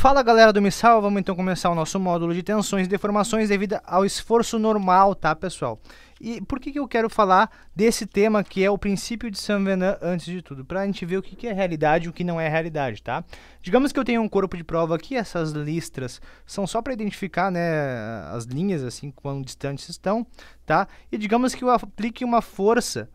Fala galera do Missal, vamos então começar o nosso módulo de tensões e deformações devido ao esforço normal, tá pessoal? E por que, que eu quero falar desse tema que é o princípio de Saint-Venant antes de tudo? Para a gente ver o que, que é realidade e o que não é realidade, tá? Digamos que eu tenho um corpo de prova aqui, essas listras são só para identificar né, as linhas, assim, quão distantes estão, tá? E digamos que eu aplique uma força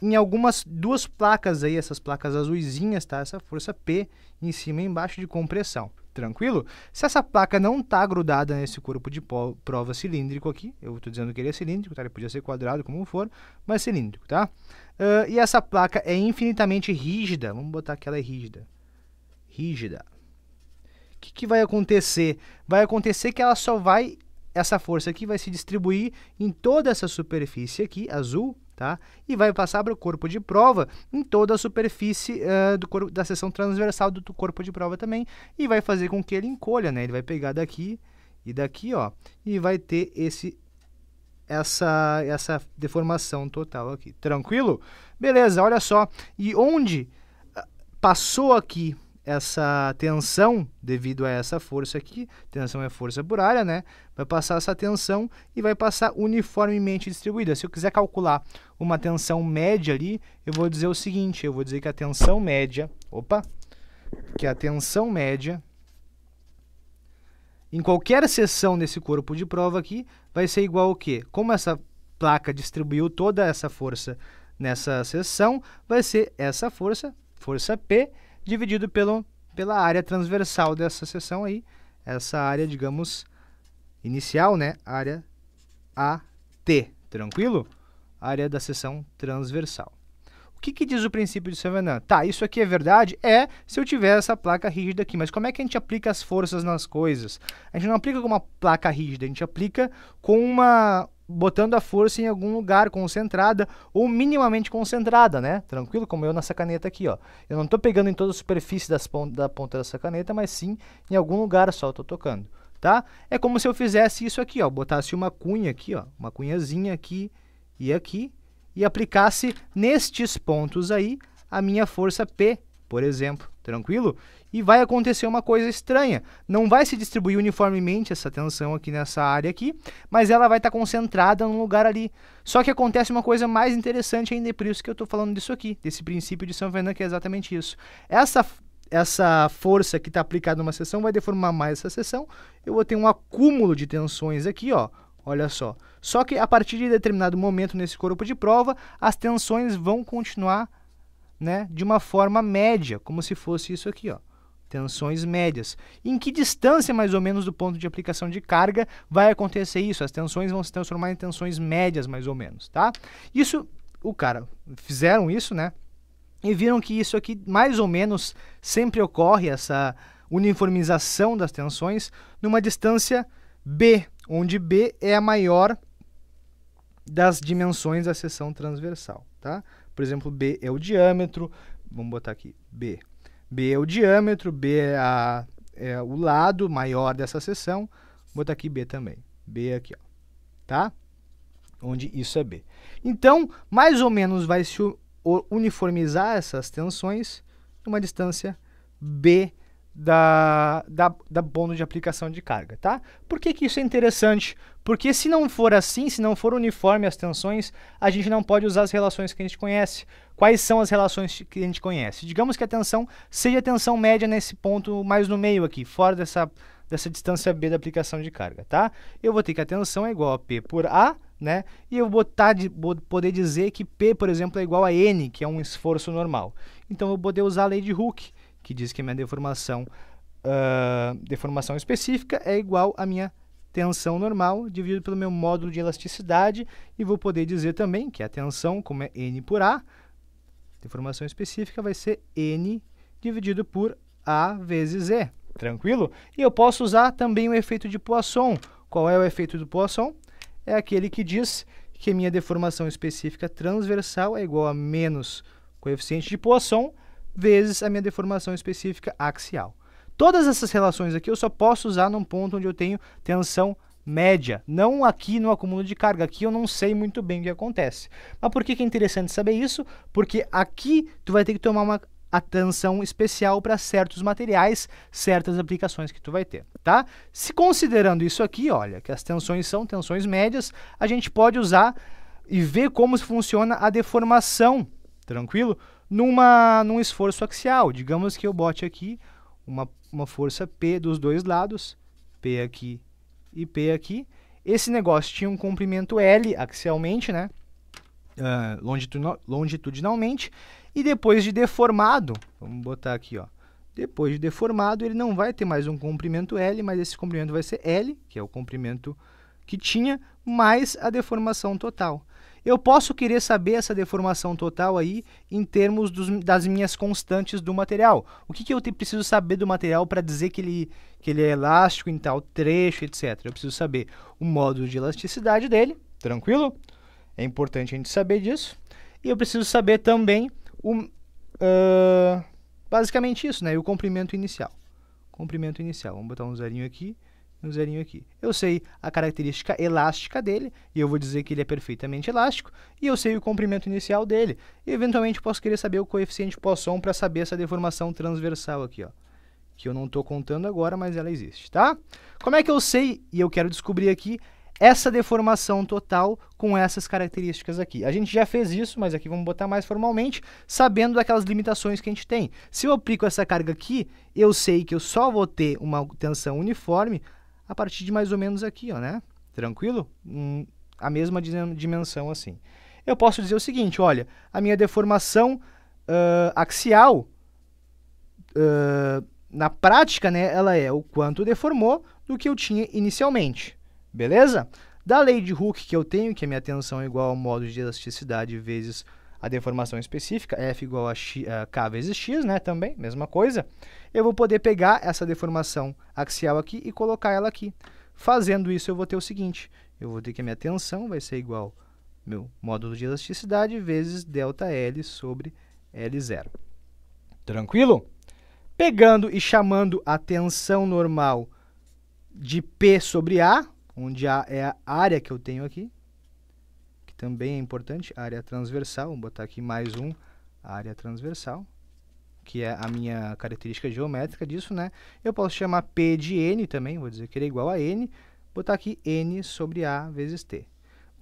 em algumas duas placas aí, essas placas azuisinhas, tá? Essa força P em cima e embaixo de compressão. Tranquilo? Se essa placa não está grudada nesse corpo de prova cilíndrico aqui, eu estou dizendo que ele é cilíndrico, tá? Ele podia ser quadrado, como for, mas cilíndrico, tá? Uh, e essa placa é infinitamente rígida. Vamos botar que ela é rígida. Rígida. O que, que vai acontecer? Vai acontecer que ela só vai... Essa força aqui vai se distribuir em toda essa superfície aqui, azul, tá? E vai passar para o corpo de prova em toda a superfície uh, do corpo, da seção transversal do, do corpo de prova também e vai fazer com que ele encolha, né? Ele vai pegar daqui e daqui, ó, e vai ter esse essa essa deformação total aqui. Tranquilo? Beleza, olha só. E onde ah, passou aqui essa tensão devido a essa força aqui, tensão é força por área, né? Vai passar essa tensão e vai passar uniformemente distribuída. Se eu quiser calcular uma tensão média ali, eu vou dizer o seguinte, eu vou dizer que a tensão média, opa, que a tensão média em qualquer seção desse corpo de prova aqui vai ser igual ao quê? Como essa placa distribuiu toda essa força nessa seção, vai ser essa força, força P, dividido pelo, pela área transversal dessa seção aí, essa área, digamos, inicial, né? Área AT, tranquilo? Área da seção transversal. O que, que, diz o princípio de Savannah? Tá, isso aqui é verdade? É, se eu tiver essa placa rígida aqui. Mas como é que a gente aplica as forças nas coisas? A gente não aplica com uma placa rígida, a gente aplica com uma, botando a força em algum lugar concentrada ou minimamente concentrada, né? Tranquilo, como eu nessa caneta aqui, ó. Eu não estou pegando em toda a superfície das pon da ponta dessa caneta, mas sim em algum lugar só estou tocando, tá? É como se eu fizesse isso aqui, ó, botasse uma cunha aqui, ó, uma cunhazinha aqui e aqui e aplicasse nestes pontos aí a minha força P por exemplo, tranquilo? E vai acontecer uma coisa estranha. Não vai se distribuir uniformemente essa tensão aqui nessa área aqui, mas ela vai estar tá concentrada num lugar ali. Só que acontece uma coisa mais interessante ainda, é por isso que eu estou falando disso aqui, desse princípio de São Fernando, que é exatamente isso. Essa essa força que está aplicada numa seção vai deformar mais essa seção. Eu vou ter um acúmulo de tensões aqui, ó. Olha só. Só que a partir de determinado momento nesse corpo de prova, as tensões vão continuar né, de uma forma média, como se fosse isso aqui, ó. Tensões médias. Em que distância, mais ou menos, do ponto de aplicação de carga vai acontecer isso? As tensões vão se transformar em tensões médias, mais ou menos, tá? Isso, o cara, fizeram isso, né? E viram que isso aqui, mais ou menos, sempre ocorre, essa uniformização das tensões, numa distância B, onde B é a maior das dimensões da seção transversal, tá? Por exemplo, B é o diâmetro, vamos botar aqui B. B é o diâmetro, B é, a, é o lado maior dessa seção, vou botar aqui B também. B é aqui, ó, tá? Onde isso é B. Então, mais ou menos vai se uniformizar essas tensões numa distância B da, da, da bônus de aplicação de carga, tá? Por que, que isso é interessante? Porque se não for assim, se não for uniforme as tensões, a gente não pode usar as relações que a gente conhece. Quais são as relações que a gente conhece? Digamos que a tensão seja a tensão média nesse ponto mais no meio aqui, fora dessa, dessa distância B da aplicação de carga, tá? Eu vou ter que a tensão é igual a P por A, né? E eu botar tá de, vou poder dizer que P, por exemplo, é igual a N, que é um esforço normal. Então eu vou poder usar a lei de Hooke que diz que minha deformação, uh, deformação específica é igual à minha tensão normal dividido pelo meu módulo de elasticidade e vou poder dizer também que a tensão, como é n por a, deformação específica vai ser n dividido por a vezes e. Tranquilo? E eu posso usar também o efeito de Poisson. Qual é o efeito do Poisson? É aquele que diz que minha deformação específica transversal é igual a menos coeficiente de Poisson vezes a minha deformação específica axial. Todas essas relações aqui eu só posso usar num ponto onde eu tenho tensão média, não aqui no acúmulo de carga. Aqui eu não sei muito bem o que acontece. Mas por que, que é interessante saber isso? Porque aqui tu vai ter que tomar uma atenção especial para certos materiais, certas aplicações que tu vai ter, tá? Se considerando isso aqui, olha, que as tensões são tensões médias, a gente pode usar e ver como funciona a deformação, tranquilo? numa, num esforço axial. Digamos que eu bote aqui uma, uma força P dos dois lados, P aqui e P aqui. Esse negócio tinha um comprimento L axialmente, né? Uh, longitudinal, longitudinalmente. E depois de deformado, vamos botar aqui, ó. Depois de deformado, ele não vai ter mais um comprimento L, mas esse comprimento vai ser L, que é o comprimento que tinha, mais a deformação total. Eu posso querer saber essa deformação total aí em termos dos, das minhas constantes do material. O que, que eu te, preciso saber do material para dizer que ele, que ele é elástico em tal trecho, etc. Eu preciso saber o modo de elasticidade dele, tranquilo? É importante a gente saber disso. E eu preciso saber também o, uh, basicamente isso, né? E o comprimento inicial. Comprimento inicial. Vamos botar um zerinho aqui um zerinho aqui. Eu sei a característica elástica dele, e eu vou dizer que ele é perfeitamente elástico, e eu sei o comprimento inicial dele. E eventualmente posso querer saber o coeficiente Poisson para saber essa deformação transversal aqui, ó. Que eu não estou contando agora, mas ela existe, tá? Como é que eu sei, e eu quero descobrir aqui, essa deformação total com essas características aqui. A gente já fez isso, mas aqui vamos botar mais formalmente, sabendo daquelas limitações que a gente tem. Se eu aplico essa carga aqui, eu sei que eu só vou ter uma tensão uniforme a partir de mais ou menos aqui, ó, né? Tranquilo? Hum, a mesma dimensão assim. Eu posso dizer o seguinte, olha, a minha deformação uh, axial, uh, na prática, né, ela é o quanto deformou do que eu tinha inicialmente, beleza? Da lei de Hooke que eu tenho, que é minha tensão é igual ao modo de elasticidade vezes a deformação específica, F igual a, X, a eh, K vezes X, né, também, mesma coisa, eu vou poder pegar essa deformação axial aqui e colocar ela aqui. Fazendo isso, eu vou ter o seguinte, eu vou ter que a minha tensão vai ser igual meu módulo de elasticidade vezes ΔL sobre L0. Tranquilo? Pegando e chamando a tensão normal de P sobre A, onde A é a área que eu tenho aqui, também é importante, área transversal, vou botar aqui mais um, área transversal, que é a minha característica geométrica disso, né? Eu posso chamar P de N também, vou dizer que ele é igual a N, botar aqui N sobre A vezes T.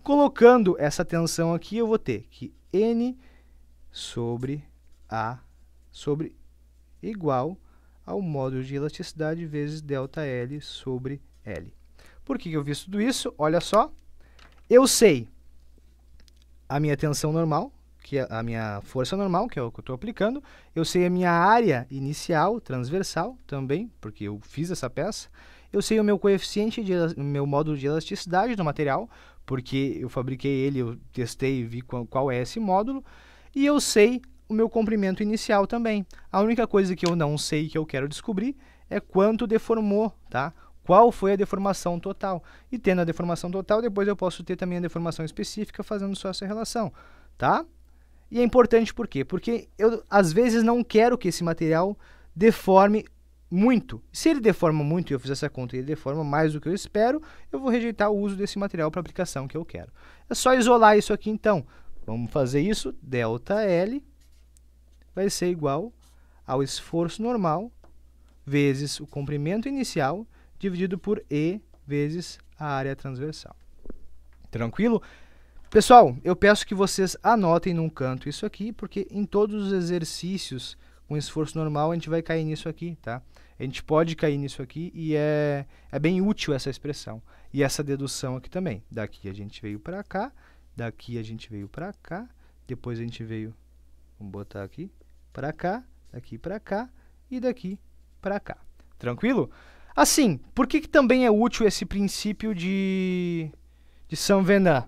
Colocando essa tensão aqui, eu vou ter que N sobre A sobre igual ao módulo de elasticidade vezes delta L sobre L. Por que eu vi tudo isso? Olha só, eu sei a minha tensão normal, que é a minha força normal, que é o que eu estou aplicando. Eu sei a minha área inicial, transversal também, porque eu fiz essa peça. Eu sei o meu coeficiente, de, meu módulo de elasticidade do material, porque eu fabriquei ele, eu testei e vi qual, qual é esse módulo. E eu sei o meu comprimento inicial também. A única coisa que eu não sei que eu quero descobrir é quanto deformou, tá? qual foi a deformação total. E tendo a deformação total, depois eu posso ter também a deformação específica fazendo só essa relação, tá? E é importante por quê? Porque eu às vezes não quero que esse material deforme muito. Se ele deforma muito e eu fizer essa conta e ele deforma mais do que eu espero, eu vou rejeitar o uso desse material para a aplicação que eu quero. É só isolar isso aqui então. Vamos fazer isso, delta L vai ser igual ao esforço normal vezes o comprimento inicial dividido por E vezes a área transversal. Tranquilo? Pessoal, eu peço que vocês anotem num canto isso aqui, porque em todos os exercícios com esforço normal a gente vai cair nisso aqui, tá? A gente pode cair nisso aqui e é, é bem útil essa expressão. E essa dedução aqui também. Daqui a gente veio para cá, daqui a gente veio para cá, depois a gente veio, vamos botar aqui, para cá, daqui para cá e daqui para cá. Tranquilo? Assim, por que, que também é útil esse princípio de, de São Venant,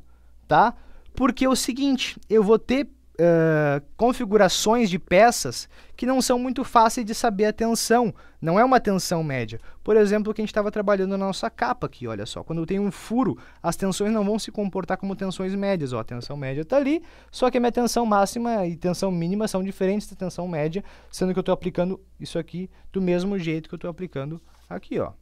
tá? Porque é o seguinte, eu vou ter uh, configurações de peças que não são muito fáceis de saber a tensão, não é uma tensão média. Por exemplo, o que a gente estava trabalhando na nossa capa aqui, olha só, quando eu tenho um furo, as tensões não vão se comportar como tensões médias, ó, a tensão média está ali, só que a minha tensão máxima e tensão mínima são diferentes da tensão média, sendo que eu estou aplicando isso aqui do mesmo jeito que eu estou aplicando Aqui, ó.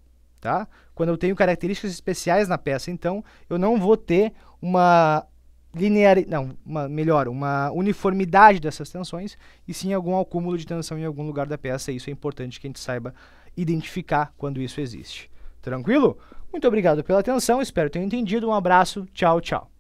Tá? Quando eu tenho características especiais na peça, então, eu não vou ter uma linear, não, uma, melhor, uma uniformidade dessas tensões, e sim algum acúmulo de tensão em algum lugar da peça. Isso é importante que a gente saiba identificar quando isso existe. Tranquilo? Muito obrigado pela atenção, espero ter entendido. Um abraço, tchau, tchau.